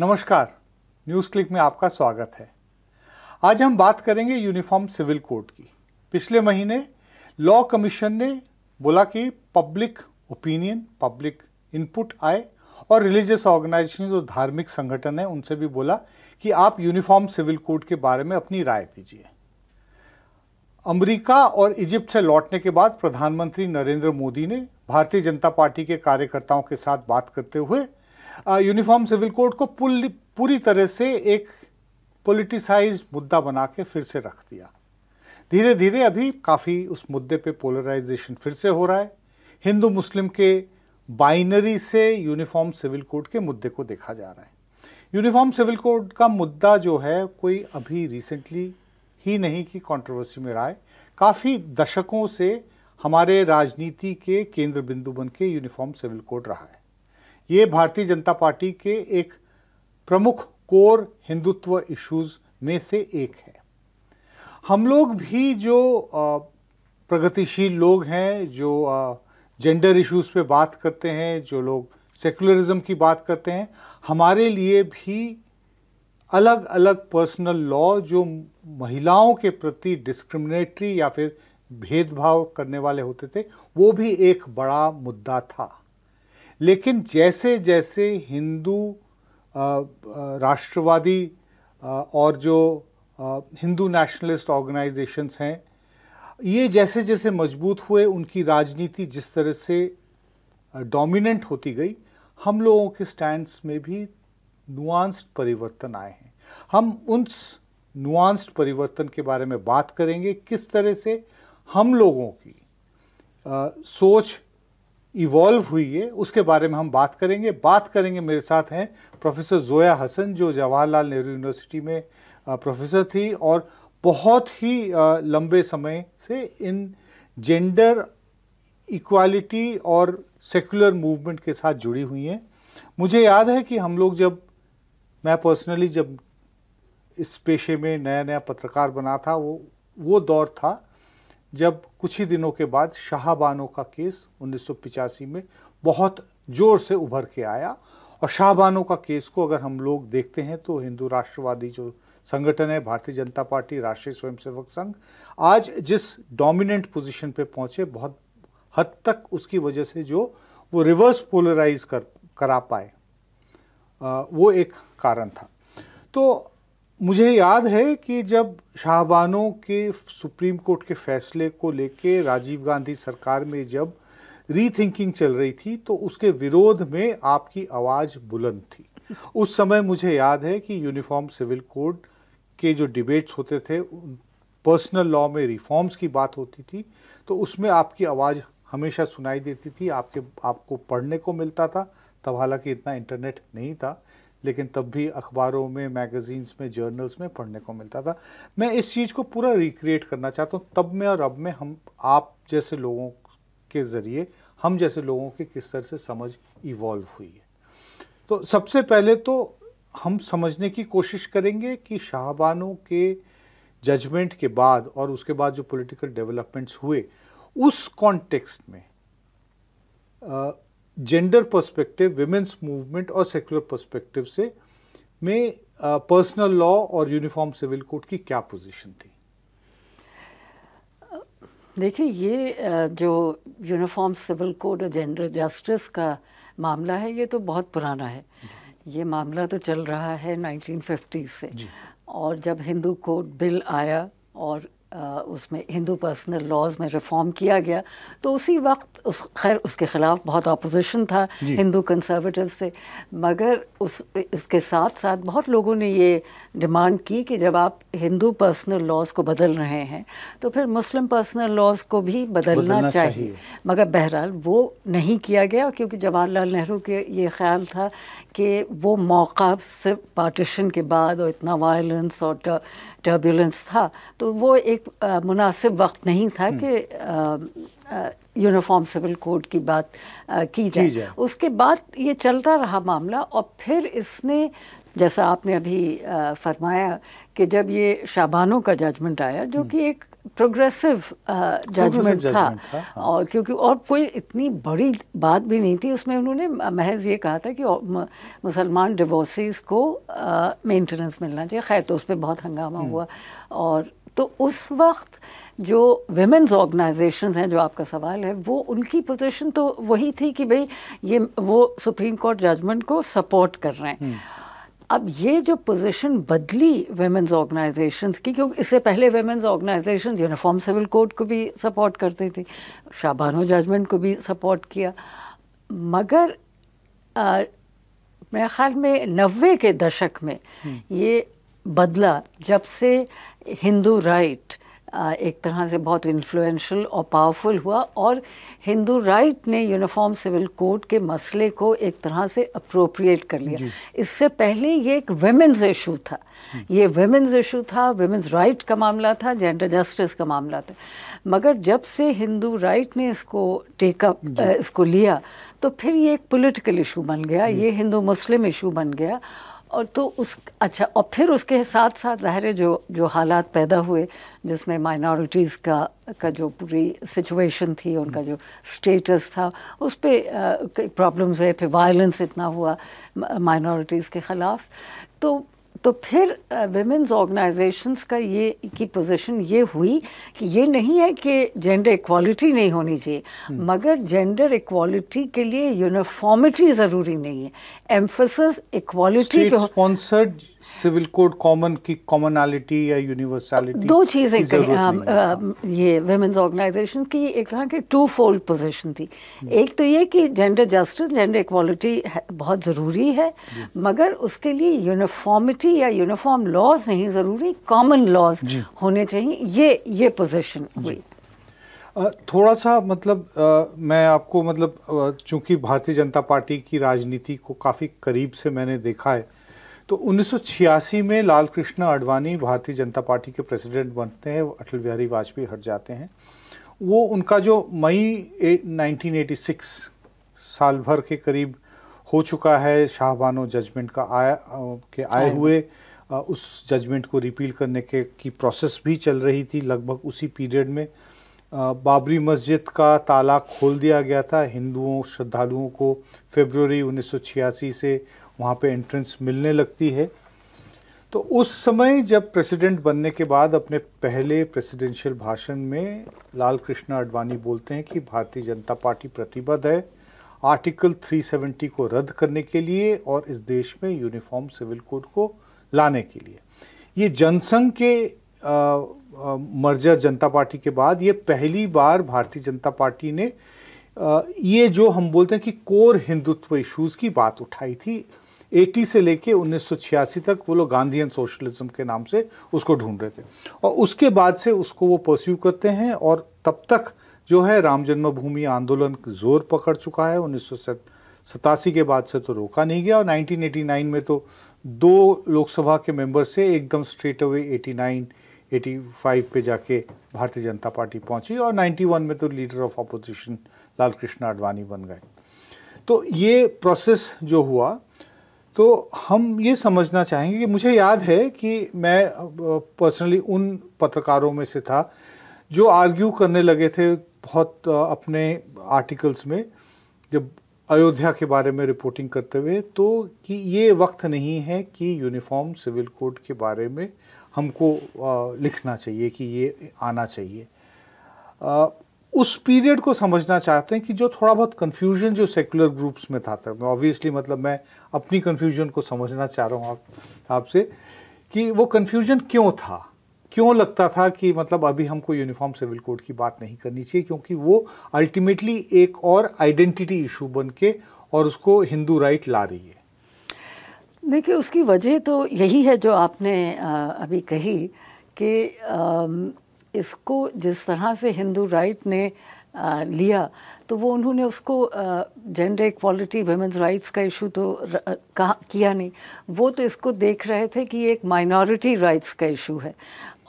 नमस्कार news click में आपका स्वागत है आज हम बात करेंगे यूनिफॉर्म सिविल कोड की पिछले महीने लॉ कमीशन ने बोला कि पब्लिक ओपिनियन पब्लिक इनपुट आए और रिलीजियस ऑर्गेनाइजेशन जो धार्मिक संगठन है उनसे भी बोला कि आप यूनिफॉर्म सिविल कोड के बारे में अपनी राय दीजिए अमेरिका और इजिप्ट से लौटने के बाद प्रधानमंत्री नरेंद्र मोदी ने भारतीय जनता पार्टी के कार्यकर्ताओं के साथ बात करते हुए यूनिफॉर्म सिविल कोड को पूरी तरह से एक पोलिटिसाइज मुद्दा बना के फिर से रख दिया धीरे धीरे अभी काफ़ी उस मुद्दे पे पोलराइजेशन फिर से हो रहा है हिंदू मुस्लिम के बाइनरी से यूनिफॉर्म सिविल कोड के मुद्दे को देखा जा रहा है यूनिफॉर्म सिविल कोड का मुद्दा जो है कोई अभी रिसेंटली ही नहीं कि कंट्रोवर्सी में रहा है काफ़ी दशकों से हमारे राजनीति के केंद्र बिंदु बन के यूनिफॉर्म सिविल कोड रहा है ये भारतीय जनता पार्टी के एक प्रमुख कोर हिंदुत्व इश्यूज़ में से एक है हम लोग भी जो प्रगतिशील लोग हैं जो जेंडर इश्यूज़ पे बात करते हैं जो लोग सेकुलरिज्म की बात करते हैं हमारे लिए भी अलग अलग पर्सनल लॉ जो महिलाओं के प्रति डिस्क्रिमिनेटरी या फिर भेदभाव करने वाले होते थे वो भी एक बड़ा मुद्दा था लेकिन जैसे जैसे हिंदू राष्ट्रवादी और जो हिंदू नेशनलिस्ट ऑर्गेनाइजेशंस हैं ये जैसे जैसे मजबूत हुए उनकी राजनीति जिस तरह से डोमिनेंट होती गई हम लोगों के स्टैंड्स में भी नुआंस्ड परिवर्तन आए हैं हम उन नुआंस्ड परिवर्तन के बारे में बात करेंगे किस तरह से हम लोगों की आ, सोच इवॉल्व हुई है उसके बारे में हम बात करेंगे बात करेंगे मेरे साथ हैं प्रोफेसर जोया हसन जो जवाहरलाल नेहरू यूनिवर्सिटी में प्रोफेसर थी और बहुत ही लंबे समय से इन जेंडर इक्वालिटी और सेकुलर मूवमेंट के साथ जुड़ी हुई हैं मुझे याद है कि हम लोग जब मैं पर्सनली जब इस पेशे में नया नया पत्रकार बना था वो वो दौर था जब कुछ ही दिनों के बाद शाहबानो का केस उन्नीस में बहुत जोर से उभर के आया और शाहबानो का केस को अगर हम लोग देखते हैं तो हिंदू राष्ट्रवादी जो संगठन है भारतीय जनता पार्टी राष्ट्रीय स्वयंसेवक संघ आज जिस डोमिनेंट पोजीशन पे पहुंचे बहुत हद तक उसकी वजह से जो वो रिवर्स पोलराइज कर करा पाए आ, वो एक कारण था तो मुझे याद है कि जब शाहबानों के सुप्रीम कोर्ट के फैसले को लेके राजीव गांधी सरकार में जब रीथिंकिंग चल रही थी तो उसके विरोध में आपकी आवाज़ बुलंद थी उस समय मुझे याद है कि यूनिफॉर्म सिविल कोड के जो डिबेट्स होते थे पर्सनल लॉ में रिफॉर्म्स की बात होती थी तो उसमें आपकी आवाज़ हमेशा सुनाई देती थी आपके आपको पढ़ने को मिलता था तब हालांकि इतना इंटरनेट नहीं था लेकिन तब भी अखबारों में मैगजीन्स में जर्नल्स में पढ़ने को मिलता था मैं इस चीज़ को पूरा रिक्रिएट करना चाहता हूँ तब में और अब में हम आप जैसे लोगों के ज़रिए हम जैसे लोगों की किस तरह से समझ इवॉल्व हुई है तो सबसे पहले तो हम समझने की कोशिश करेंगे कि शाहबानों के जजमेंट के बाद और उसके बाद जो पॉलिटिकल डेवलपमेंट्स हुए उस कॉन्टेक्स्ट में आ, जेंडर पर्सपेक्टिव वुमेन्स मूवमेंट और सेक्युलर पर्सपेक्टिव से में पर्सनल uh, लॉ और यूनिफॉर्म सिविल कोड की क्या पोजीशन थी देखिए ये uh, जो यूनिफॉर्म सिविल कोड और जेंडर जस्टिस का मामला है ये तो बहुत पुराना है ये मामला तो चल रहा है 1950 से और जब हिंदू कोड बिल आया और उसमें हिंदू पर्सनल लॉज में रिफॉर्म किया गया तो उसी वक्त उस खैर उसके ख़िलाफ़ बहुत अपोजिशन था हिंदू कंसर्वेटिव से मगर उस इसके साथ साथ बहुत लोगों ने ये डिमांड की कि जब आप हिंदू पर्सनल लॉज को बदल रहे हैं तो फिर मुस्लिम पर्सनल लॉज को भी बदलना, बदलना चाहिए।, चाहिए मगर बहरहाल वो नहीं किया गया क्योंकि जवाहरलाल नेहरू के ये ख्याल था कि वो मौका सिर्फ पार्टीशन के बाद और इतना वायलेंस और टर्बुलेंस था तो वो एक मुनासिब वक्त नहीं था हम्म। कि यूनिफॉर्म सिविल कोड की बात आ, की जाए।, जाए उसके बाद ये चलता रहा मामला और फिर इसने जैसा आपने अभी आ, फरमाया कि जब ये शाबानों का जजमेंट आया जो हम्म। कि एक प्रोग्रेसिव जजमेंट uh, था, था हाँ। और क्योंकि और कोई इतनी बड़ी बात भी नहीं थी उसमें उन्होंने महज ये कहा था कि मुसलमान डिवोर्सेस को मेंटेनेंस मिलना चाहिए खैर तो उस पर बहुत हंगामा हम्म। हुआ और तो उस वक्त जो वेमेंस ऑर्गेनाइजेशंस हैं जो आपका सवाल है वो उनकी पोजीशन तो वही थी कि भाई ये वो सुप्रीम कोर्ट जजमेंट को सपोर्ट कर रहे हैं हम्म। अब ये जो पोजीशन बदली वेमेंस ऑर्गेनाइजेशंस की क्योंकि इससे पहले women's organisations uniform civil code को भी सपोर्ट करती थी शाबानो जजमेंट को भी सपोर्ट किया मगर मेरे ख़्याल में नब्बे के दशक में हम्म। ये बदला जब से हिंदू राइट एक तरह से बहुत इन्फ्लुएंशियल और पावरफुल हुआ और हिंदू राइट ने यूनिफॉर्म सिविल कोड के मसले को एक तरह से अप्रोप्रिएट कर लिया इससे पहले ये एक वेमेंस इशू था ये वेमेंस इशू था वेमेंस राइट का मामला था जेंडर जस्टिस का मामला था मगर जब से हिंदू राइट ने इसको टेकअप इसको लिया तो फिर ये एक पोलिटिकल इशू बन गया ये हिंदू मुस्लिम इशू बन गया और तो उस अच्छा और फिर उसके साथ साथ ज़ाहिर जो जो हालात पैदा हुए जिसमें माइनॉरिटीज़ का का जो पूरी सिचुएशन थी उनका जो स्टेटस था उस पर प्रॉब्लम्स हुए फिर वायलेंस इतना हुआ माइनॉरिटीज़ के ख़िलाफ़ तो तो फिर वेमेंस ऑर्गेनाइजेशंस का ये की पोजीशन ये हुई कि ये नहीं है कि जेंडर इक्वालिटी नहीं होनी चाहिए हम्म। मगर जेंडर इक्वालिटी के लिए यूनिफॉर्मिटी ज़रूरी नहीं है एम्फोसिस इक्वालिटी पे स्पॉन्सर्ड सिविल कोड कॉमन की कॉमनलिटी या यूनिवर्सलिटी दो चीज़ें कही आ, आ, ये वेमेंस ऑर्गेनाइजेशन की एक तरह की टू फोल्ड पोजिशन थी हम्म। एक तो ये कि जेंडर जस्टिस जेंडर इक्वालिटी बहुत ज़रूरी है मगर उसके लिए यूनिफॉर्मिटी मिलिट्री या यूनिफॉर्म लॉज नहीं ज़रूरी कॉमन लॉज होने चाहिए ये ये पोजिशन हुई थोड़ा सा मतलब आ, मैं आपको मतलब चूंकि भारतीय जनता पार्टी की राजनीति को काफ़ी करीब से मैंने देखा है तो 1986 में लाल कृष्ण आडवाणी भारतीय जनता पार्टी के प्रेसिडेंट बनते हैं अटल बिहारी वाजपेयी हट जाते हैं वो उनका जो मई 1986 साल भर के करीब हो चुका है शाहबानो जजमेंट का आया के आए हाँ। हुए उस जजमेंट को रिपील करने के की प्रोसेस भी चल रही थी लगभग उसी पीरियड में बाबरी मस्जिद का ताला खोल दिया गया था हिंदुओं श्रद्धालुओं को फेबररी 1986 से वहाँ पे एंट्रेंस मिलने लगती है तो उस समय जब प्रेसिडेंट बनने के बाद अपने पहले प्रेसिडेंशियल भाषण में लाल कृष्ण अडवाणी बोलते हैं कि भारतीय जनता पार्टी प्रतिबद्ध है आर्टिकल 370 को रद्द करने के लिए और इस देश में यूनिफॉर्म सिविल कोड को लाने के लिए ये जनसंघ के मर्जर मर्जा जनता पार्टी के बाद ये पहली बार भारतीय जनता पार्टी ने आ, ये जो हम बोलते हैं कि कोर हिंदुत्व इश्यूज़ की बात उठाई थी 80 से लेके 1986 तक वो लोग गांधीयन सोशलिज्म के नाम से उसको ढूंढ रहे थे और उसके बाद से उसको वो परस्यू करते हैं और तब तक जो है राम जन्मभूमि आंदोलन जोर पकड़ चुका है उन्नीस सतासी के बाद से तो रोका नहीं गया और 1989 में तो दो लोकसभा के मेंबर से एकदम स्ट्रेट अवे 89, 85 पे जाके भारतीय जनता पार्टी पहुंची और 91 में तो leader of opposition Lal Krishna Advani बन गए तो ये प्रोसेस जो हुआ तो हम ये समझना चाहेंगे कि मुझे याद है कि मैं पर्सनली उन पत्रकारों में से था जो आर्ग्यू करने लगे थे बहुत अपने आर्टिकल्स में जब अयोध्या के बारे में रिपोर्टिंग करते हुए तो कि ये वक्त नहीं है कि यूनिफॉर्म सिविल कोड के बारे में हमको लिखना चाहिए कि ये आना चाहिए उस पीरियड को समझना चाहते हैं कि जो थोड़ा बहुत कन्फ्यूजन जो सेकुलर ग्रुप्स में था तब ऑब्वियसली मतलब मैं अपनी कन्फ्यूजन को समझना चाह रहा हूँ आप आपसे कि वो कन्फ्यूजन क्यों था क्यों लगता था कि मतलब अभी हमको यूनिफॉर्म सिविल कोड की बात नहीं करनी चाहिए क्योंकि वो अल्टीमेटली एक और आइडेंटिटी इशू बन के और उसको हिंदू राइट ला रही है देखिए उसकी वजह तो यही है जो आपने अभी कही कि इसको जिस तरह से हिंदू राइट ने लिया तो वो उन्होंने उसको जेंडर इक्वालिटी वेमेंस राइट्स का इशू तो कहा किया नहीं वो तो इसको देख रहे थे कि ये एक माइनॉरिटी राइट्स का इशू है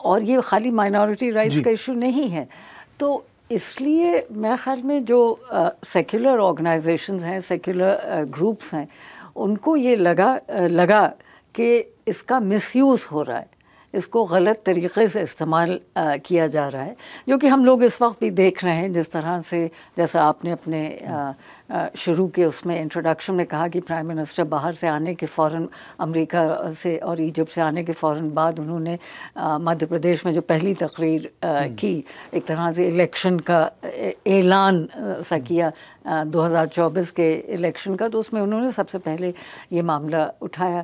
और ये खाली माइनॉरिटी राइट्स का इशू नहीं है तो इसलिए मेरे ख्याल में जो सेक्युलर ऑर्गेनाइजेशन हैं सेक्युलर ग्रुप्स हैं उनको ये लगा लगा कि इसका मिसयूज़ हो रहा है इसको गलत तरीक़े से इस्तेमाल किया जा रहा है जो कि हम लोग इस वक्त भी देख रहे हैं जिस तरह से जैसा आपने अपने शुरू के उसमें इंट्रोडक्शन में कहा कि प्राइम मिनिस्टर बाहर से आने के फ़ौर अमेरिका से और इजिप्ट से आने के फ़ौर बाद उन्होंने मध्य प्रदेश में जो पहली तकरीर हम्म। की एक तरह से इलेक्शन का ऐलान सा हम्म। किया 2024 के इलेक्शन का तो उसमें उन्होंने सबसे पहले ये मामला उठाया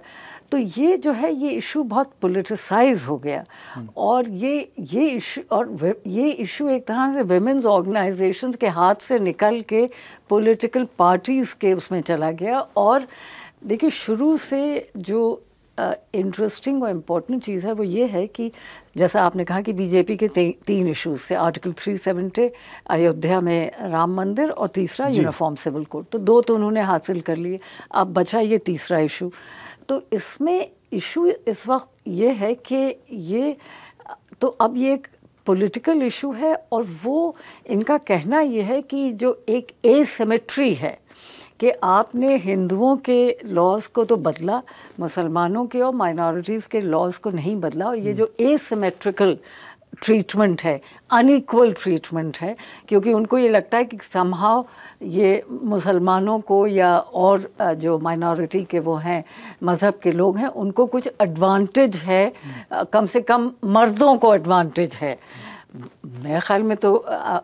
तो ये जो है ये इशू बहुत पोलिटिसाइज हो गया हम्म। और ये ये इशू और ये इशू एक तरह से वेमेंस ऑर्गेनाइजेशन के हाथ से निकल के पॉलिटिकल पार्टीज़ के उसमें चला गया और देखिए शुरू से जो इंटरेस्टिंग और इम्पोर्टेंट चीज़ है वो ये है कि जैसा आपने कहा कि बीजेपी के तीन इश्यूज थे आर्टिकल 370 अयोध्या में राम मंदिर और तीसरा यूनिफॉर्म सिविल कोड तो दो तो उन्होंने हासिल कर लिए अब बचा ये तीसरा इशू तो इसमें इशू इस वक्त ये है कि ये तो अब ये एक पॉलिटिकल इशू है और वो इनका कहना ये है कि जो एक ए एसिमेट्री है कि आपने हिंदुओं के लॉज को तो बदला मुसलमानों के और माइनॉरिटीज़ के लॉज को नहीं बदला और ये हम्म। जो एसिमेट्रिकल ट्रीटमेंट है अनइक्वल ट्रीटमेंट है क्योंकि उनको ये लगता है कि समहाव ये मुसलमानों को या और जो माइनॉरिटी के वो हैं मज़हब के लोग हैं उनको कुछ एडवांटेज है कम से कम मर्दों को एडवांटेज है मेरे ख्याल में तो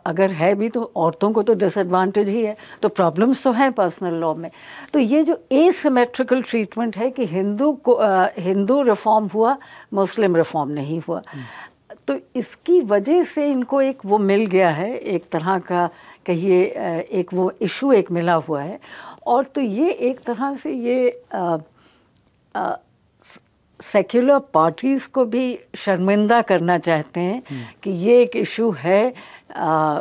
अगर है भी तो औरतों को तो डिसएडवांटेज ही है तो प्रॉब्लम्स तो हैं पर्सनल लॉ में तो ये जो एसिमेट्रिकल ट्रीटमेंट है कि हिंदू को हिंदू रिफॉर्म हुआ मुस्लिम रिफॉर्म नहीं हुआ तो इसकी वजह से इनको एक वो मिल गया है एक तरह का कहिए एक वो इशू एक मिला हुआ है और तो ये एक तरह से ये सेक्युलर पार्टीज़ को भी शर्मिंदा करना चाहते हैं हम्म। कि ये एक इशू है आ,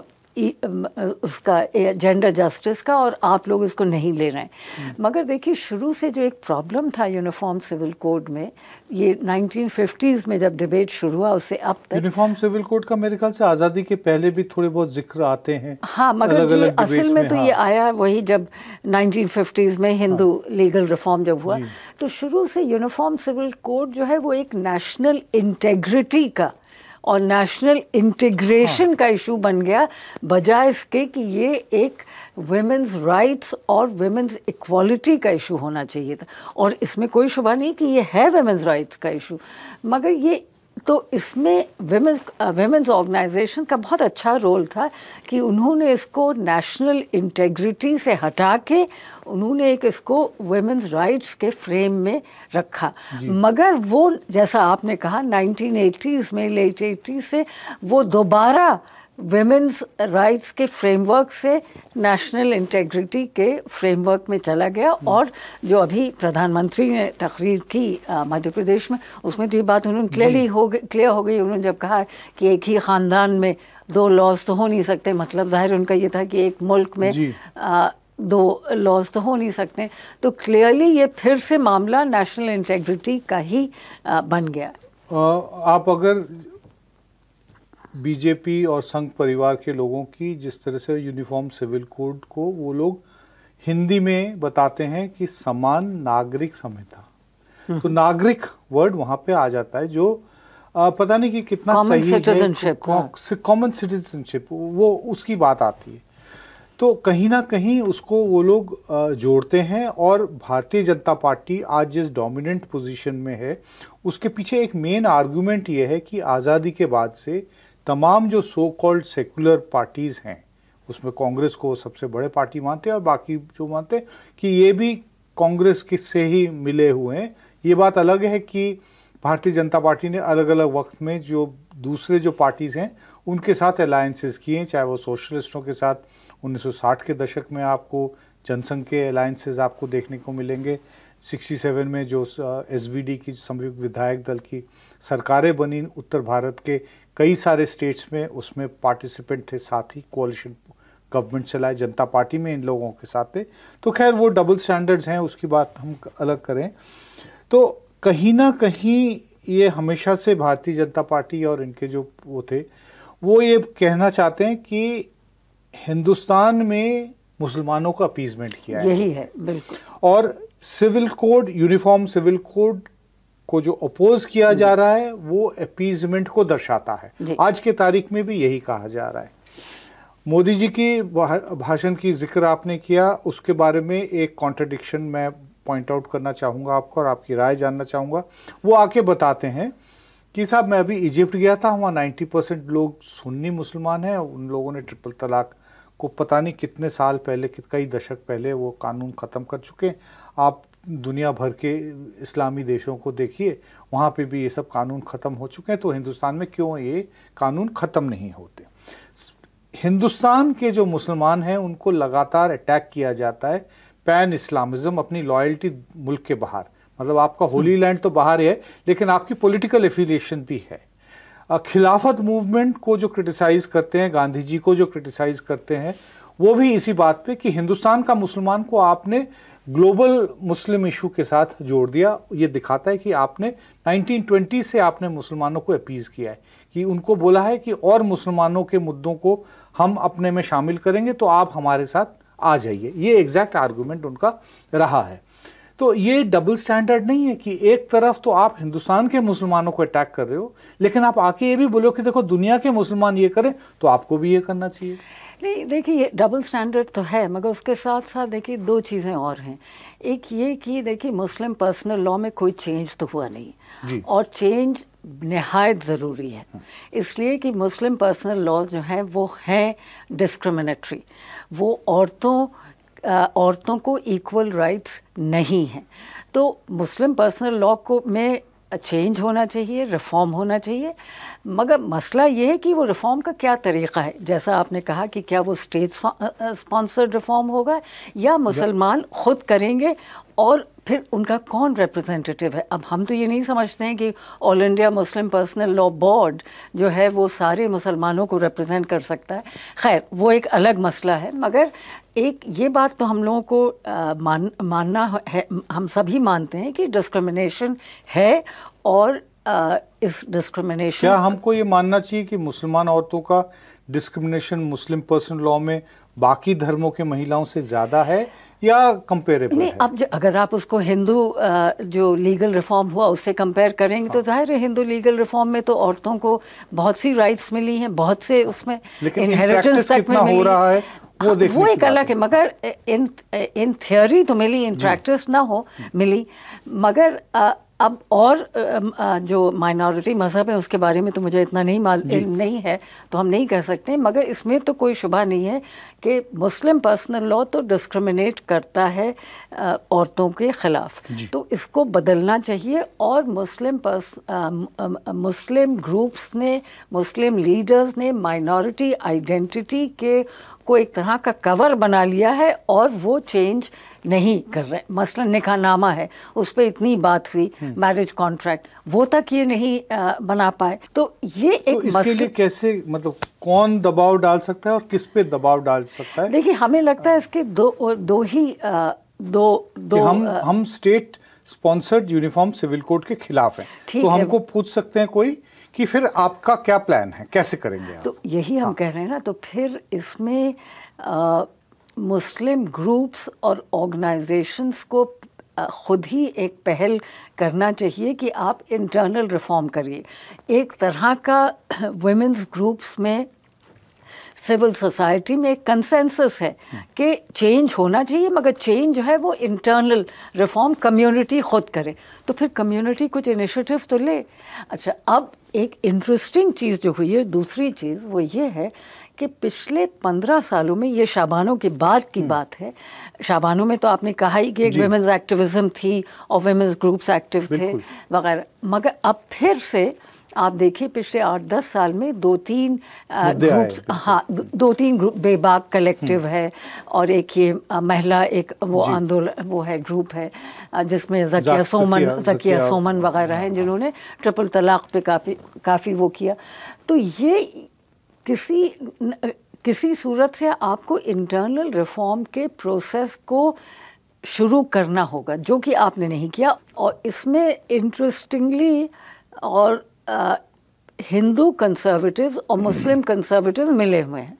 उसका जेंडर जस्टिस का और आप लोग इसको नहीं ले रहे हैं हम्म। मगर देखिए शुरू से जो एक प्रॉब्लम था यूनिफॉर्म सिविल कोड में ये 1950s में जब डिबेट शुरू हुआ उससे अब तक यूनिफॉर्म सिविल कोड का मेरे ख्याल से आज़ादी के पहले भी थोड़े बहुत जिक्र आते हैं हाँ मगर अलग -अलग असल में तो हाँ। ये आया वही जब नाइनटीन में हिंदू हाँ। लीगल रिफॉर्म जब हुआ तो शुरू से यूनिफॉर्म सिविल कोड जो है वो एक नेशनल इंटेग्रिटी का और नेशनल इंटीग्रेशन हाँ। का इशू बन गया बजाय इसके कि ये एक वेमेंस राइट्स और वेमेंस इक्वालिटी का इशू होना चाहिए था और इसमें कोई शुभ नहीं कि ये है वेमेंस राइट्स का इशू मगर ये तो इसमें वेमेंस वेमेंस ऑर्गेनाइजेशन का बहुत अच्छा रोल था कि उन्होंने इसको नेशनल इंटेग्रिटी से हटा के उन्होंने एक इसको वेमेंस राइट्स के फ्रेम में रखा मगर वो जैसा आपने कहा 1980s में लेट एटीज़ से वो दोबारा वेमेंस राइट्स के फ्रेमवर्क से नेशनल इंटेग्रिटी के फ्रेमवर्क में चला गया हम्म। और जो अभी प्रधानमंत्री ने तकरीर की मध्य प्रदेश में उसमें तो ये बात उन्होंने क्लियरली हो गई क्लियर हो गई उन्होंने जब कहा कि एक ही ख़ानदान में दो लॉज तो हो नहीं सकते मतलब जाहिर उनका ये था कि एक मुल्क में आ, दो लॉज तो हो नहीं सकते तो क्लियरली ये फिर से मामला नेशनल इंटेग्रिटी का ही आ, बन गया आ, आप अगर बीजेपी और संघ परिवार के लोगों की जिस तरह से यूनिफॉर्म सिविल कोड को वो लोग हिंदी में बताते हैं कि समान नागरिक संहिता तो हम्म। नागरिक वर्ड वहां पे आ जाता है जो आ, पता नहीं कि कितना सही है कॉमन सिटीजनशिप हाँ। वो उसकी बात आती है तो कहीं ना कहीं उसको वो लोग जोड़ते हैं और भारतीय जनता पार्टी आज जिस डोमिनेंट पोजीशन में है उसके पीछे एक मेन आर्गुमेंट ये है कि आज़ादी के बाद से तमाम जो सो कॉल्ड सेकुलर पार्टीज़ हैं उसमें कांग्रेस को सबसे बड़े पार्टी मानते हैं और बाकी जो मानते हैं कि ये भी कांग्रेस किससे ही मिले हुए हैं ये बात अलग है कि भारतीय जनता पार्टी ने अलग अलग वक्त में जो दूसरे जो पार्टीज़ हैं उनके साथ अलायंसेस किए हैं चाहे वो सोशलिस्टों के साथ 1960 के दशक में आपको जनसंघ के अलायंसेज आपको देखने को मिलेंगे 67 में जो एस uh, की संयुक्त विधायक दल की सरकारें बनी उत्तर भारत के कई सारे स्टेट्स में उसमें पार्टिसिपेंट थे साथ ही कोलिशन गवर्नमेंट चलाए जनता पार्टी में इन लोगों के साथ थे तो खैर वो डबल स्टैंडर्ड्स हैं उसकी बात हम अलग करें तो कहीं ना कहीं ये हमेशा से भारतीय जनता पार्टी और इनके जो वो थे वो ये कहना चाहते हैं कि हिंदुस्तान में मुसलमानों का अपीजमेंट किया है यही है बिल्कुल और civil code uniform civil code को जो अपोज किया जा रहा है वो अपीजमेंट को दर्शाता है आज के तारीख में भी यही कहा जा रहा है मोदी जी की भाषण की जिक्र आपने किया उसके बारे में एक कॉन्ट्रडिक्शन मैं पॉइंट आउट करना चाहूँगा आपको और आपकी राय जानना चाहूँगा वो आके बताते हैं कि साहब मैं अभी इजिप्ट गया था वहाँ नाइन्टी परसेंट लोग सुन्नी मुसलमान हैं उन लोगों ने ट्रिपल तलाक को पता नहीं कितने साल पहले कई दशक पहले वो कानून ख़त्म कर चुके आप दुनिया भर के इस्लामी देशों को देखिए वहाँ पे भी ये सब कानून ख़त्म हो चुके हैं तो हिंदुस्तान में क्यों ये कानून ख़त्म नहीं होते हिंदुस्तान के जो मुसलमान हैं उनको लगातार अटैक किया जाता है पैन इस्लामिज़म अपनी लॉयल्टी मुल्क के बाहर मतलब आपका हम्म। होली लैंड तो बाहर है लेकिन आपकी पॉलिटिकल एफिलिएशन भी है खिलाफत मूवमेंट को जो क्रिटिसाइज़ करते हैं गांधी जी को जो क्रिटिसाइज़ करते हैं वो भी इसी बात पे कि हिंदुस्तान का मुसलमान को आपने ग्लोबल मुस्लिम इशू के साथ जोड़ दिया ये दिखाता है कि आपने 1920 से आपने मुसलमानों को अपीज़ किया है कि उनको बोला है कि और मुसलमानों के मुद्दों को हम अपने में शामिल करेंगे तो आप हमारे साथ आ जाइए ये एग्जैक्ट आर्गूमेंट उनका रहा है तो ये डबल स्टैंडर्ड नहीं है कि एक तरफ तो आप हिंदुस्तान के मुसलमानों को अटैक कर रहे हो लेकिन आप आके ये भी बोलो कि देखो दुनिया के मुसलमान ये करें तो आपको भी ये करना चाहिए नहीं देखिए डबल स्टैंडर्ड तो है मगर उसके साथ साथ देखिए दो चीज़ें और हैं एक ये कि देखिए मुस्लिम पर्सनल लॉ में कोई चेंज तो हुआ नहीं और चेंज नहायत ज़रूरी है हाँ। इसलिए कि मुस्लिम पर्सनल लॉ जो हैं वो हैं डिस्क्रिमिनेटरी वो औरतों औरतों को इक्वल राइट्स नहीं हैं तो मुस्लिम पर्सनल लॉ को में चेंज होना चाहिए रिफॉर्म होना चाहिए मगर मसला ये है कि वो रिफॉर्म का क्या तरीक़ा है जैसा आपने कहा कि क्या वो स्टेट स्पॉन्सर्ड रिफॉर्म होगा या मुसलमान खुद करेंगे और फिर उनका कौन रिप्रेजेंटेटिव है अब हम तो ये नहीं समझते हैं कि All India Muslim personal Law Board जो है वो सारे मुसलमानों को रिप्रेजेंट कर सकता है खैर वो एक अलग मसला है मगर एक ये बात तो हम लोगों को आ, मान मानना है हम सभी मानते हैं कि डिस्क्रिमिनेशन है और आ, इस डिस्क्रिमिनेशन क्या हमको ये मानना चाहिए कि मुसलमान औरतों का डिस्क्रिमिनेशन मुस्लिम पर्सन लॉ में बाकी धर्मों के महिलाओं से ज़्यादा है या कंपेरेबल नहीं अब अगर आप उसको हिंदू जो लीगल रिफॉर्म हुआ उससे कंपेयर करेंगे तो हाँ। तो जाहिर है हिंदू लीगल रिफॉर्म में तो औरतों को बहुत सी राइट्स मिली हैं बहुत से उसमें इनहेरिटेंस तक में हो रहा है हाँ, वो वो एक अलग है मगर इन इन थियोरी तो मिली इन प्रैक्टिस ना हो मिली मगर आ, अब और जो माइनॉरिटी मजहब है उसके बारे में तो मुझे इतना नहीं मालूम नहीं है तो हम नहीं कह सकते मगर इसमें तो कोई शुबा नहीं है कि मुस्लिम पर्सनल लॉ तो डिस्क्रिमिनेट करता है औरतों के ख़िलाफ़ तो इसको बदलना चाहिए और मुस्लिम पर्स मुस्लिम ग्रुप्स ने मुस्लिम लीडर्स ने माइनॉरिटी आइडेंटिटी के को एक तरह का कवर बना लिया है और वो चेंज नहीं कर रहे मसलन निका नामा है उस पर इतनी बात हुई हम्म। मैरिज कॉन्ट्रैक्ट वो तक ये नहीं आ, बना पाए तो ये तो एक तो इसके लिए कैसे मतलब कौन दबाव डाल सकता है और किस पे दबाव डाल सकता है देखिए हमें लगता है हाँ। इसके दो दो ही आ, दो दो हम आ, हम state sponsored uniform civil code के खिलाफ हैं तो हमको पूछ सकते हैं कोई कि फिर आपका क्या प्लान है कैसे करेंगे आप? तो यही हम हाँ। कह रहे हैं ना तो फिर इसमें आ, मुस्लिम ग्रुप्स और ऑर्गेनाइजेशंस को खुद ही एक पहल करना चाहिए कि आप इंटरनल रिफॉर्म करिए एक तरह का वुमेंस ग्रुप्स में सिविल सोसाइटी में एक कंसेंसस है कि चेंज होना चाहिए मगर चेंज जो है वो इंटरनल रिफॉर्म कम्युनिटी खुद करे तो फिर कम्युनिटी कुछ इनिशिएटिव तो ले अच्छा अब एक इंटरेस्टिंग चीज़ जो हुई है दूसरी चीज़ वो ये है कि पिछले पंद्रह सालों में ये शाबानों के बाद की हम्म। बात है शाबानों में तो आपने कहा ही कि एक वेमेंस एक्टिविज़म थी और वेमेंस ग्रुप्स एक्टिव थे वगैरह मगर अब फिर से आप देखिए पिछले आठ दस साल में दो तीन ग्रुप्स हाँ दो तीन ग्रुप बेबाक कलेक्टिव हम्म। है और एक ये महिला एक वो आंदोलन वो है ग्रुप है जिसमें जकिया सोमन जकिया सोमन वगैरह हैं हाँ। जिन्होंने ट्रिपल तलाक पे काफ़ी काफ़ी वो किया तो ये किसी किसी सूरत से आपको इंटरनल रिफॉर्म के प्रोसेस को शुरू करना होगा जो कि आपने नहीं किया और इसमें इंटरेस्टिंगली और हिंदू कंसर्वेटिव और मुस्लिम कंसर्वेटिव मिले हुए हैं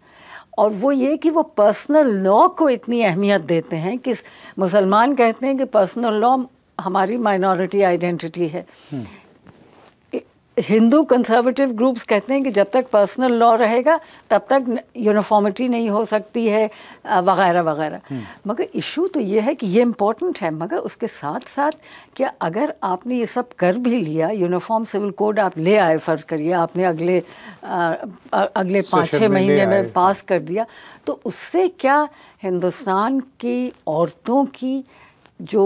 और वो ये कि वो पर्सनल लॉ को इतनी अहमियत देते हैं कि मुसलमान कहते हैं कि पर्सनल लॉ हमारी माइनॉरिटी आइडेंटिटी है हम्म। हिंदू कंजर्वेटिव ग्रुप्स कहते हैं कि जब तक पर्सनल लॉ रहेगा तब तक यूनिफॉर्मिटी नहीं हो सकती है वगैरह वगैरह हम्म। मगर इशू तो ये है कि ये इम्पोर्टेंट है मगर उसके साथ साथ क्या अगर आपने ये सब कर भी लिया यूनिफॉर्म सिविल कोड आप ले आए फ़र्ज़ करिए आपने अगले आ, अगले पाँच छः महीने में पास कर दिया तो उससे क्या हिंदुस्तान की औरतों की जो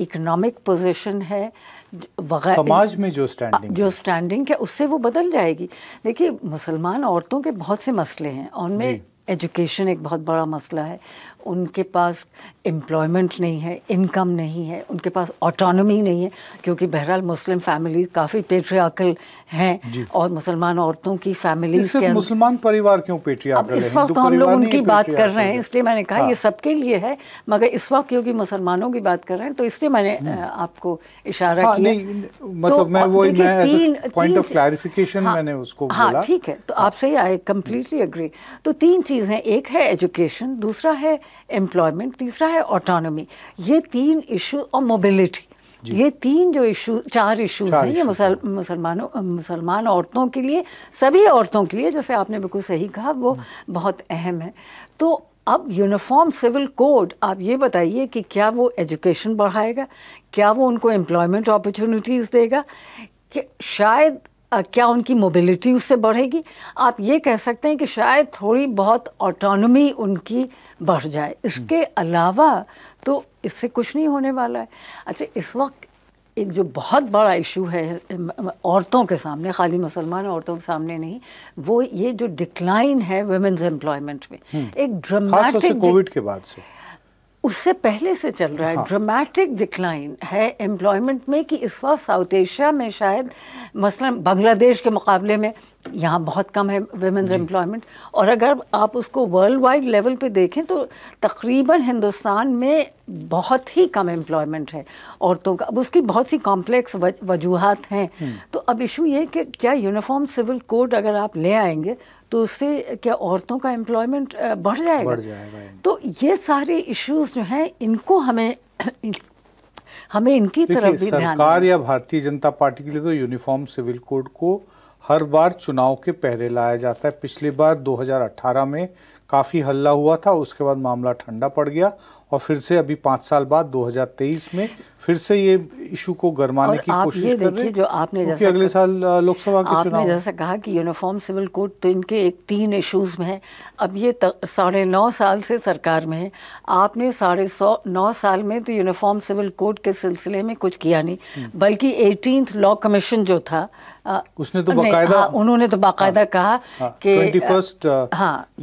इकोनॉमिक पोजिशन है बगैर समाज में जो स्टैंडिंग जो स्टैंडिंग है उससे वो बदल जाएगी देखिए मुसलमान औरतों के बहुत से मसले हैं उनमें एजुकेशन एक बहुत बड़ा मसला है उनके पास एम्प्लॉयमेंट नहीं है इनकम नहीं है उनके पास ऑटोनमी नहीं है क्योंकि बहरहाल मुस्लिम फैमिली काफ़ी पेट्रियाकल हैं और मुसलमान औरतों की फैमिलीज मुसलमान परिवार क्यों पेट्रियाकल इस वक्त तो हम लोग उनकी बात कर रहे हैं इसलिए मैंने कहा हाँ। ये सबके लिए है मगर इस वक्त क्योंकि मुसलमानों की बात कर रहे हैं तो इसलिए मैंने हम्म। आपको इशारा हाँ, किया मतलब तो हाँ, हाँ, ठीक है तो हाँ। आपसे आई कम्प्लीटली एग्री तो तीन चीज़ें एक है एजुकेशन दूसरा है एम्प्लॉयमेंट तीसरा है ऑटोनॉमी ये तीन इशू और मोबिलिटी ये तीन जो इशू चार इशूज हैं ये मुसल, मुसलमानों मुसलमान औरतों के लिए सभी औरतों के लिए जैसे आपने बिल्कुल सही कहा वो हम्म। बहुत अहम है तो अब यूनिफॉर्म सिविल कोड आप ये बताइए कि क्या वो एजुकेशन बढ़ाएगा क्या वो उनको एम्प्लॉयमेंट अपॉर्चुनिटीज़ देगा कि शायद क्या उनकी मोबिलिटी उससे बढ़ेगी आप ये कह सकते हैं कि शायद थोड़ी बहुत ऑटोनमी उनकी बढ़ जाए हम्म। इसके अलावा तो इससे कुछ नहीं होने वाला है अच्छा इस वक्त एक जो बहुत बड़ा इशू है औरतों के सामने खाली मुसलमान औरतों के सामने नहीं वो ये जो डिक्लाइन है वेमेंस एम्प्लॉयमेंट में हम्म। एक ड्रामेटिक कोविड के बाद से उससे पहले से चल रहा है हाँ। ड्रामेटिक डिक्लाइन है एम्प्लॉयमेंट में कि इस वक्त साउथ एशिया में शायद मसलन बांग्लादेश के मुकाबले में यहाँ बहुत कम है वेमेंस एम्प्लॉयमेंट और अगर आप उसको वर्ल्ड वाइड लेवल पे देखें तो तकरीबन हिंदुस्तान में बहुत ही कम एम्प्लॉयमेंट है औरतों का अब उसकी बहुत सी कॉम्प्लेक्स वजूहत हैं हम्म। तो अब इशू ये कि क्या यूनिफॉर्म सिविल कोड अगर आप ले आएंगे तो उससे क्या औरतों का एम्प्लॉयमेंट बढ़ जाएगा बढ़ जाएगा तो ये सारे इश्यूज जो हैं इनको हमें हमें इनकी तरफ भी ध्यान सरकार या भारतीय जनता पार्टी के लिए तो यूनिफॉर्म सिविल कोड को हर बार चुनाव के पहले लाया जाता है पिछली बार 2018 में काफ़ी हल्ला हुआ था उसके बाद मामला ठंडा पड़ गया और फिर से अभी पाँच साल बाद 2023 में फिर से ये इशू को गरमाने की कोशिश ये कर रहे जो आपने जैसे अगले साल लोकसभा के आपने जैसा कहा कि यूनिफॉर्म सिविल कोड तो इनके एक तीन इश्यूज में है अब ये साढ़े नौ साल से सरकार में है आपने साढ़े सौ नौ साल में तो यूनिफॉर्म सिविल कोड के सिलसिले में कुछ किया नहीं हम्म। बल्कि एटीन लॉ कमीशन जो था आ, उसने तो बाकायदा हाँ, उन्होंने तो बाकायदा हाँ, कहा हाँ, कि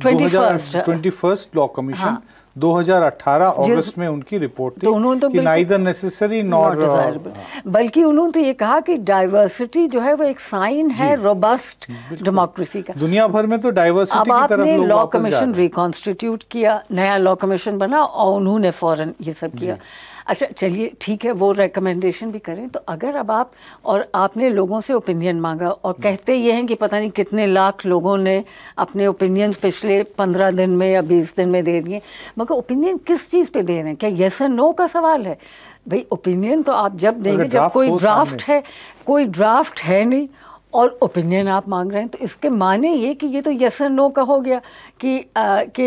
twenty first twenty first law commission 2018 अगस्त में उनकी रिपोर्ट थी तो उन्होंने तो नाइदर नेसेसरी नॉट बल्कि उन्होंने तो ये कहा कि डाइवर्सिटी जो है वो एक साइन है रोबस्ट डेमोक्रेसी का दुनिया भर में तो डाइवर्सिटी अब आपने लॉ कमीशन रिकॉन्स्टिट्यूट किया नया लॉ कमीशन बना और उन्होंने फौरन ये सब किया अच्छा चलिए ठीक है वो रिकमेंडेशन भी करें तो अगर अब आप और आपने लोगों से ओपिनियन मांगा और हम्म। कहते ये हैं कि पता नहीं कितने लाख लोगों ने अपने ओपिनियन पिछले पंद्रह दिन में या बीस दिन में दे दिए मगर ओपिनियन किस चीज़ पर दे रहे हैं क्या येस एंड नो का सवाल है भाई ओपिनियन तो आप जब देंगे जब कोई ड्राफ्ट है कोई ड्राफ्ट है नहीं और ओपिनियन आप मांग रहे हैं तो इसके माने ये कि ये तो यस एंड नो का हो गया कि कि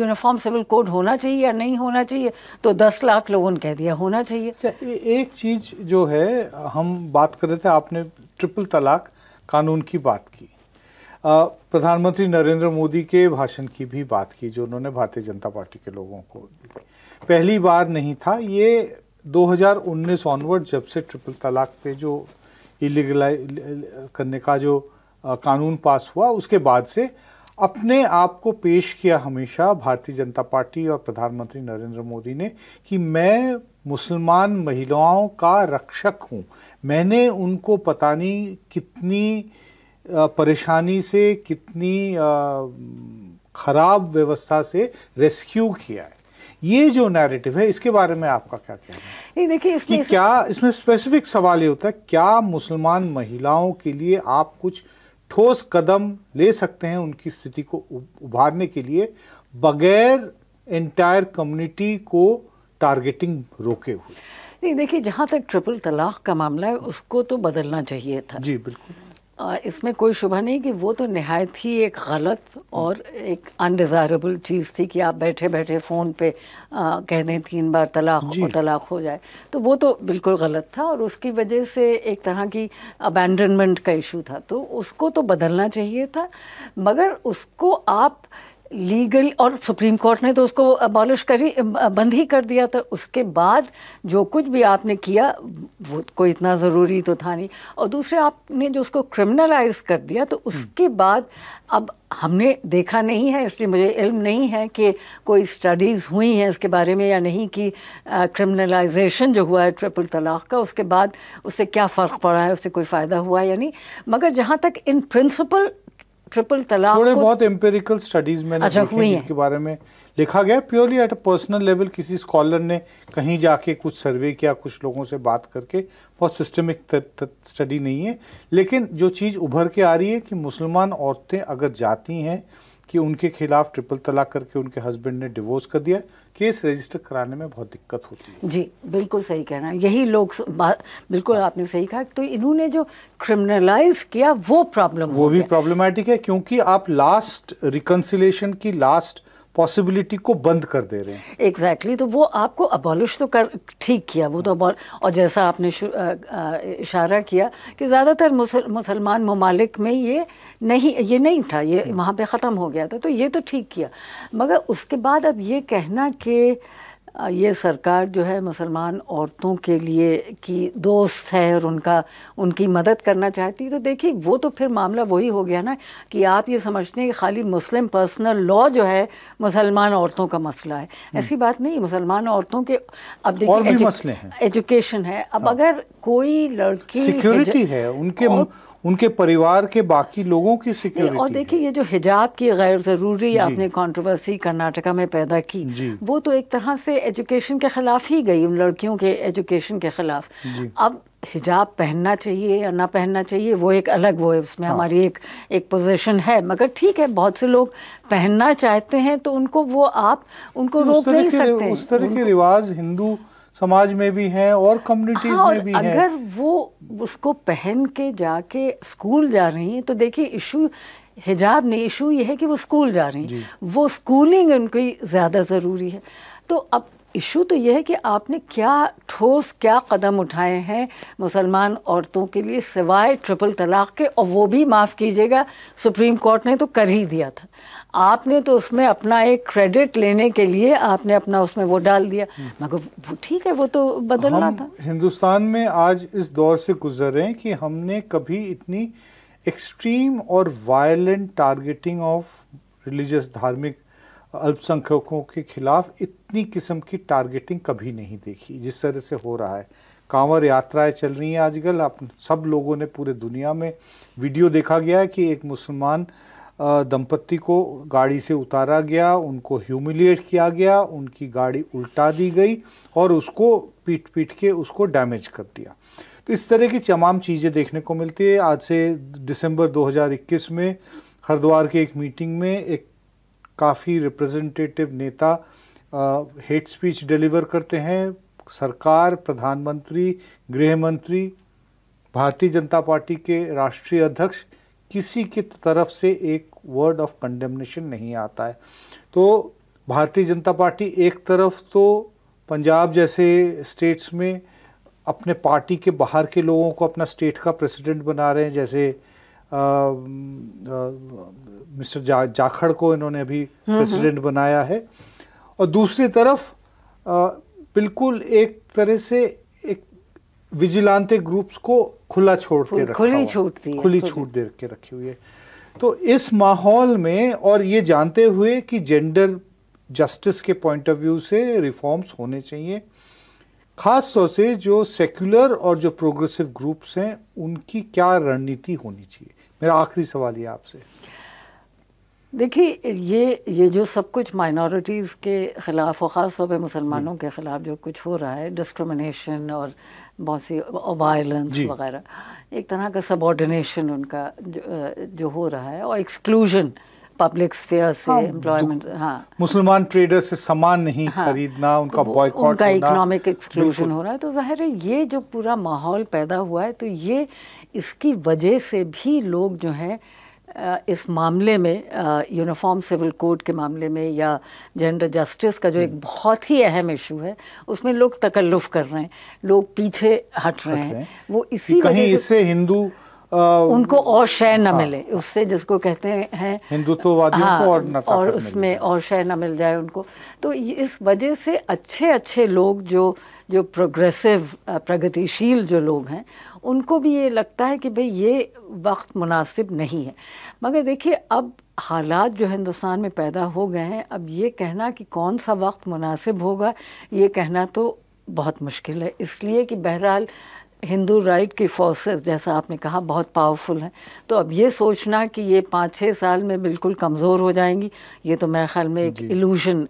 यूनिफॉर्म सिविल कोड होना चाहिए या नहीं होना चाहिए तो दस लाख लोगों ने कह दिया होना चाहिए अच्छा, एक चीज़ जो है हम बात कर रहे थे आपने ट्रिपल तलाक कानून की बात की प्रधानमंत्री नरेंद्र मोदी के भाषण की भी बात की जो उन्होंने भारतीय जनता पार्टी के लोगों को दी पहली बार नहीं था ये 2019 ऑनवर्ड जब से ट्रिपल तलाक पे जो इलीगलाइ करने का जो कानून पास हुआ उसके बाद से अपने आप को पेश किया हमेशा भारतीय जनता पार्टी और प्रधानमंत्री नरेंद्र मोदी ने कि मैं मुसलमान महिलाओं का रक्षक हूँ मैंने उनको पता नहीं कितनी परेशानी से कितनी ख़राब व्यवस्था से रेस्क्यू किया है ये जो नैरेटिव है इसके बारे में आपका क्या कहना है नहीं देखिए इसमें इस... क्या इसमें स्पेसिफिक सवाल ये होता है क्या मुसलमान महिलाओं के लिए आप कुछ ठोस कदम ले सकते हैं उनकी स्थिति को उभारने के लिए बगैर एंटायर कम्युनिटी को टारगेटिंग रोके हुए नहीं देखिए जहाँ तक ट्रिपल तलाक का मामला है उसको तो बदलना चाहिए था जी बिल्कुल इसमें कोई शुभा नहीं कि वो तो नहायत ही एक गलत और एक अनडिज़ायरेबल चीज़ थी कि आप बैठे बैठे फ़ोन पे कह दें तीन बार तलाक हो तलाक हो जाए तो वो तो बिल्कुल गलत था और उसकी वजह से एक तरह की अबैंडनमेंट का इशू था तो उसको तो बदलना चाहिए था मगर उसको आप लीगल और सुप्रीम कोर्ट ने तो उसको अबॉलिश कर ही बंद ही कर दिया था उसके बाद जो कुछ भी आपने किया वो कोई इतना ज़रूरी तो था नहीं और दूसरे आपने जो उसको क्रिमिनलाइज कर दिया तो हम्म। उसके बाद अब हमने देखा नहीं है इसलिए मुझे इल्म नहीं है कि कोई स्टडीज़ हुई हैं इसके बारे में या नहीं कि क्रिमिनलाइजेशन जो हुआ है ट्रिपल तलाक़ का उसके बाद उससे क्या फ़र्क पड़ा है उससे कोई फ़ायदा हुआ है या नहीं मगर जहाँ तक इन प्रिंसिपल ट्रिपल तलाक थोड़े बहुत एम्पेरिकल स्टडीज मैंने अच्छा हुई हैं के बारे में लिखा गया purely at a personal level किसी स्कॉलर ने कहीं जाके कुछ सर्वे किया कुछ लोगों से बात करके बहुत सिस्टमिक स्टडी नहीं है लेकिन जो चीज़ उभर के आ रही है कि मुसलमान औरतें अगर जाती हैं कि उनके खिलाफ ट्रिपल तलाक करके उनके हस्बैंड ने डिवोर्स कर दिया केस रजिस्टर कराने में बहुत दिक्कत होती है जी बिल्कुल सही कह रहे हैं यही लोग बिल्कुल हाँ। आपने सही कहा तो इन्होंने जो क्रिमिनलाइज किया वो प्रॉब्लम वो भी प्रॉब्लमेटिक है क्योंकि आप लास्ट रिकन्सिलेशन की लास्ट पॉसिबिलिटी को बंद कर दे रहे हैं एग्जैक्टली exactly, तो वो आपको अबॉलिश तो कर ठीक किया वो तो अबॉल और जैसा आपने इशारा किया कि ज़्यादातर मुसल, मुसलमान ममालिक में ये नहीं ये नहीं था ये हम्म। वहाँ पे ख़त्म हो गया था तो ये तो ठीक किया मगर उसके बाद अब ये कहना कि ये सरकार जो है मुसलमान औरतों के लिए की दोस्त है और उनका उनकी मदद करना चाहती तो देखिए वो तो फिर मामला वही हो गया ना कि आप ये समझते हैं कि खाली मुस्लिम पर्सनल लॉ जो है मुसलमान औरतों का मसला है हम्म। ऐसी बात नहीं मुसलमान औरतों के अब देखिए एजु, एजुकेशन है अब हाँ। अगर कोई लड़की सिक्योरिटी है उनके और, उनके परिवार के बाकी लोगों की सिक्योरिटी और देखिए ये जो हिजाब की गैर ज़रूरी आपने कंट्रोवर्सी कर्नाटका में पैदा की वो तो एक तरह से एजुकेशन के ख़िलाफ़ ही गई उन लड़कियों के एजुकेशन के ख़िलाफ़ अब हिजाब पहनना चाहिए या ना पहनना चाहिए वो एक अलग वो है उसमें हाँ। हमारी एक एक पोजीशन है मगर ठीक है बहुत से लोग पहनना चाहते हैं तो उनको वो आप उनको रोक नहीं सकते उस तरह के रिवाज हिंदू समाज में भी हैं और कम्युनिटीज हाँ, में भी अगर हैं अगर वो उसको पहन के जाके स्कूल जा रही हैं तो देखिए इशू हिजाब नहीं इशू ये है कि वो स्कूल जा रही हैं वो स्कूलिंग उनकी ज़्यादा ज़रूरी है तो अब इशू तो यह है कि आपने क्या ठोस क्या कदम उठाए हैं मुसलमान औरतों के लिए सिवाय ट्रिपल तलाक के और वो भी माफ़ कीजिएगा सुप्रीम कोर्ट ने तो कर ही दिया था आपने तो उसमें अपना एक क्रेडिट लेने के लिए आपने अपना उसमें वो डाल दिया मगर ठीक है वो तो बदलना था हिंदुस्तान में आज इस दौर से गुजर रहे हैं कि हमने कभी इतनी एक्सट्रीम और वायलेंट टारगेटिंग ऑफ रिलीजियस धार्मिक अल्पसंख्यकों के खिलाफ इतनी किस्म की टारगेटिंग कभी नहीं देखी जिस तरह से हो रहा है कांवर यात्राएं चल रही हैं आजकल आप सब लोगों ने पूरे दुनिया में वीडियो देखा गया है कि एक मुसलमान दंपत्ति को गाड़ी से उतारा गया उनको ह्यूमिलिएट किया गया उनकी गाड़ी उल्टा दी गई और उसको पीट पीट के उसको डैमेज कर दिया तो इस तरह की तमाम चीज़ें देखने को मिलती है आज से दिसंबर 2021 में हरिद्वार के एक मीटिंग में एक काफ़ी रिप्रेजेंटेटिव नेता हेट स्पीच डिलीवर करते हैं सरकार प्रधानमंत्री गृह मंत्री भारतीय जनता पार्टी के राष्ट्रीय अध्यक्ष किसी की तरफ से एक वर्ड ऑफ कंडेमनेशन नहीं आता है तो भारतीय जनता पार्टी एक तरफ तो पंजाब जैसे स्टेट्स में अपने पार्टी के बाहर के लोगों को अपना स्टेट का प्रेसिडेंट बना रहे हैं जैसे आ, आ, मिस्टर जा, जाखड़ को इन्होंने अभी प्रेसिडेंट हम्म, हम्म। बनाया है और दूसरी तरफ आ, बिल्कुल एक तरह से विजिलांते ग्रुप्स को खुला छोड़ के रखा खुली छूट दी खुली छूट दे के रखी हुई है तो इस माहौल में और ये जानते हुए कि जेंडर जस्टिस के पॉइंट ऑफ व्यू से रिफॉर्म्स होने चाहिए खास तौर से जो सेक्युलर और जो प्रोग्रेसिव ग्रुप्स हैं उनकी क्या रणनीति होनी चाहिए मेरा आखिरी सवाल ये आपसे देखिए ये ये जो सब कुछ माइनॉरिटीज़ के ख़िलाफ़ और ख़ास तौर पर मुसलमानों के ख़िलाफ़ जो कुछ हो रहा है डिस्क्रिमिनेशन और बहुत सी वायलेंस वगैरह एक तरह का सबॉर्डिनेशन उनका जो, जो हो रहा है और एक्सक्लूजन पब्लिक स्पेयर से एम्प्लॉयमेंट हाँ, हाँ मुसलमान ट्रेडर से सामान नहीं हाँ, खरीदना उनका तो बॉयकॉट उनका इकोनॉमिक एक्सक्लूजन हो रहा है तो जाहिर है ये जो पूरा माहौल पैदा हुआ है तो ये इसकी वजह से भी लोग जो है इस मामले में यूनिफॉर्म सिविल कोड के मामले में या जेंडर जस्टिस का जो एक हम्म। बहुत ही अहम इशू है उसमें लोग तकल्लुफ़ कर रहे हैं लोग पीछे हट रहे हैं वो इसी कहीं इससे हिंदू आ, उनको और शय न हाँ, मिले उससे जिसको कहते हैं हिंदुत्ववादियों हाँ, को और न और उसमें और शय न मिल जाए उनको तो इस वजह से अच्छे अच्छे लोग जो जो प्रोग्रेसिव प्रगतिशील जो लोग हैं उनको भी ये लगता है कि भाई ये वक्त मुनासिब नहीं है मगर देखिए अब हालात जो हिंदुस्तान में पैदा हो गए हैं अब ये कहना कि कौन सा वक्त मुनासिब होगा ये कहना तो बहुत मुश्किल है इसलिए कि बहरहाल हिंदू राइट की फोर्सेस जैसा आपने कहा बहुत पावरफुल हैं तो अब ये सोचना कि ये पाँच छः साल में बिल्कुल कमज़ोर हो जाएंगी ये तो मेरे ख्याल में एक इलूजन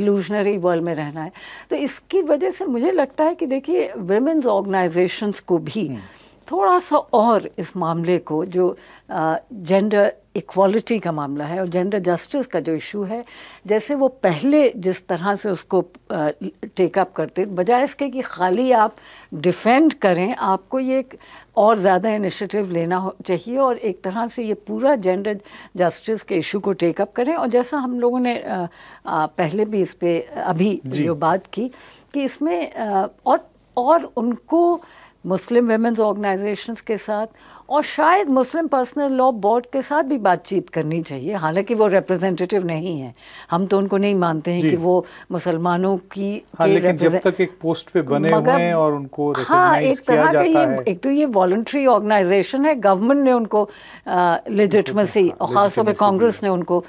इलूजनरी वर्ल्ड में रहना है तो इसकी वजह से मुझे लगता है कि देखिए वेमेंस ऑर्गेनाइजेशंस को भी हम्म। थोड़ा सा और इस मामले को जो जेंडर इक्वालिटी का मामला है और जेंडर जस्टिस का जो इशू है जैसे वो पहले जिस तरह से उसको टेकअप करते बजाय इसके कि खाली आप डिफेंड करें आपको ये एक और ज़्यादा इनिशिएटिव लेना चाहिए और एक तरह से ये पूरा जेंडर जस्टिस के इशू को टेकअप करें और जैसा हम लोगों ने आ, आ, पहले भी इस पर अभी जो बात की कि इसमें आ, और और उनको मुस्लिम वेमेंस ऑर्गेनाइजेशंस के साथ और शायद मुस्लिम पर्सनल लॉ बोर्ड के साथ भी बातचीत करनी चाहिए हालांकि वो रिप्रेजेंटेटिव नहीं है हम तो उनको नहीं मानते हैं कि वो मुसलमानों की हाँ, लेकिन जब तक एक पोस्ट पे बने हुए हैं और उनको हाँ एक तरह जाता ये एक तो ये वॉल्ट्री ऑर्गेनाइजेशन है गवर्नमेंट ने उनको लेजिटमसी और हाँ, खासतौर पर कांग्रेस ने उनको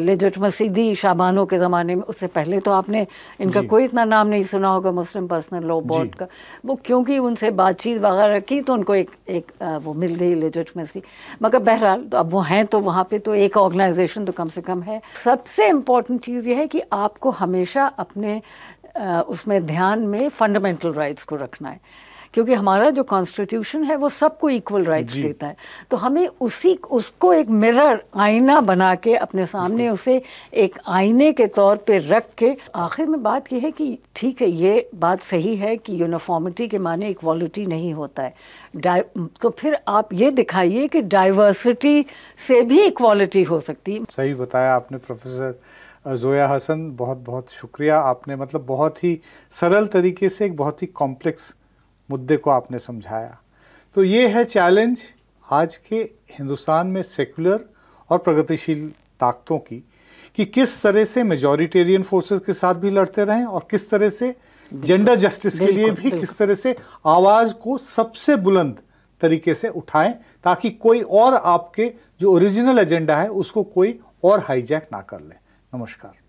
लेजिटमसी दी शाबानों के ज़माने में उससे पहले तो आपने इनका कोई इतना नाम नहीं सुना होगा मुस्लिम पर्सनल लॉ बोर्ड का वो क्योंकि उनसे बातचीत वगैरह की तो उनको एक एक वो मिल जुलाई लिजट मगर बहरहाल तो अब वो हैं तो वहाँ पे तो एक ऑर्गेनाइजेशन तो कम से कम है सबसे इम्पॉर्टेंट चीज़ ये है कि आपको हमेशा अपने उसमें ध्यान में फंडामेंटल राइट्स को रखना है क्योंकि हमारा जो कॉन्स्टिट्यूशन है वो सबको इक्वल राइट्स देता है तो हमें उसी उसको एक मिरर आईना बना के अपने सामने उसे एक आईने के तौर पे रख के आखिर में बात यह है कि ठीक है ये बात सही है कि यूनिफॉर्मिटी के माने इक्वालिटी नहीं होता है तो फिर आप ये दिखाइए कि डाइवर्सिटी से भी इक्वालिटी हो सकती सही बताया आपने प्रोफेसर जोया हसन बहुत बहुत शुक्रिया आपने मतलब बहुत ही सरल तरीके से एक बहुत ही कॉम्प्लेक्स मुद्दे को आपने समझाया तो ये है चैलेंज आज के हिंदुस्तान में सेकुलर और प्रगतिशील ताकतों की कि किस तरह से मेजोरिटेरियन फोर्सेस के साथ भी लड़ते रहें और किस तरह से जेंडर जस्टिस के लिए भी किस तरह से आवाज़ को सबसे बुलंद तरीके से उठाएं ताकि कोई और आपके जो ओरिजिनल एजेंडा है उसको कोई और हाईजैक ना कर ले नमस्कार